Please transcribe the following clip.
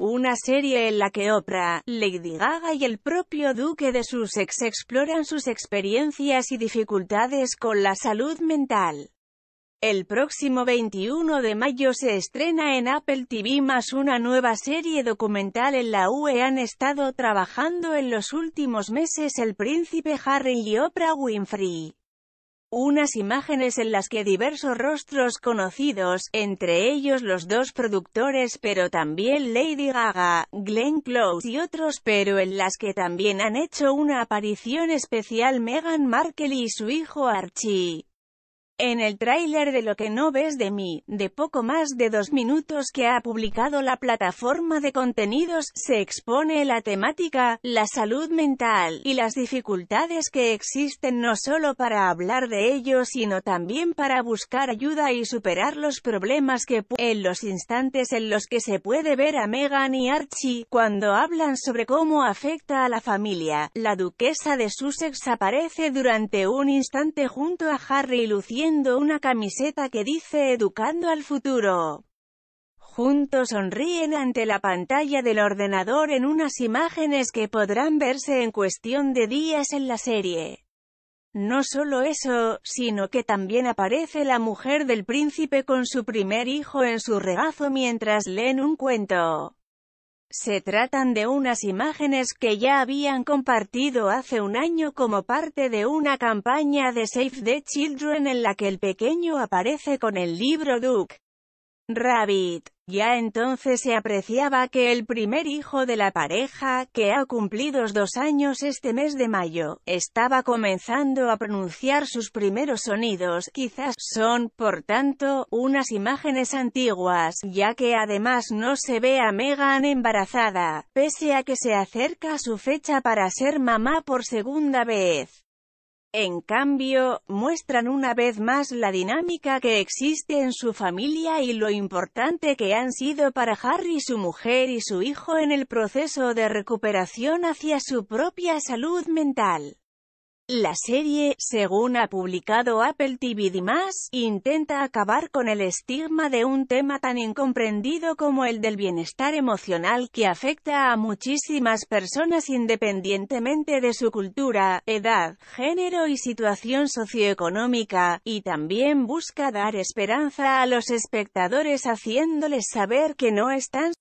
Una serie en la que Oprah, Lady Gaga y el propio duque de Sussex exploran sus experiencias y dificultades con la salud mental. El próximo 21 de mayo se estrena en Apple TV más una nueva serie documental en la UE han estado trabajando en los últimos meses el príncipe Harry y Oprah Winfrey unas imágenes en las que diversos rostros conocidos, entre ellos los dos productores pero también Lady Gaga, Glenn Close y otros pero en las que también han hecho una aparición especial Meghan Markle y su hijo Archie. En el tráiler de Lo que no ves de mí, de poco más de dos minutos que ha publicado la plataforma de contenidos, se expone la temática, la salud mental, y las dificultades que existen no solo para hablar de ello sino también para buscar ayuda y superar los problemas que en los instantes en los que se puede ver a Megan y Archie, cuando hablan sobre cómo afecta a la familia, la duquesa de Sussex aparece durante un instante junto a Harry y Lucien una camiseta que dice Educando al futuro. Juntos sonríen ante la pantalla del ordenador en unas imágenes que podrán verse en cuestión de días en la serie. No solo eso, sino que también aparece la mujer del príncipe con su primer hijo en su regazo mientras leen un cuento. Se tratan de unas imágenes que ya habían compartido hace un año como parte de una campaña de Save the Children en la que el pequeño aparece con el libro Duke. Rabbit. Ya entonces se apreciaba que el primer hijo de la pareja, que ha cumplido dos años este mes de mayo, estaba comenzando a pronunciar sus primeros sonidos, quizás son, por tanto, unas imágenes antiguas, ya que además no se ve a Megan embarazada, pese a que se acerca su fecha para ser mamá por segunda vez. En cambio, muestran una vez más la dinámica que existe en su familia y lo importante que han sido para Harry su mujer y su hijo en el proceso de recuperación hacia su propia salud mental. La serie, según ha publicado Apple TV más, intenta acabar con el estigma de un tema tan incomprendido como el del bienestar emocional que afecta a muchísimas personas independientemente de su cultura, edad, género y situación socioeconómica, y también busca dar esperanza a los espectadores haciéndoles saber que no están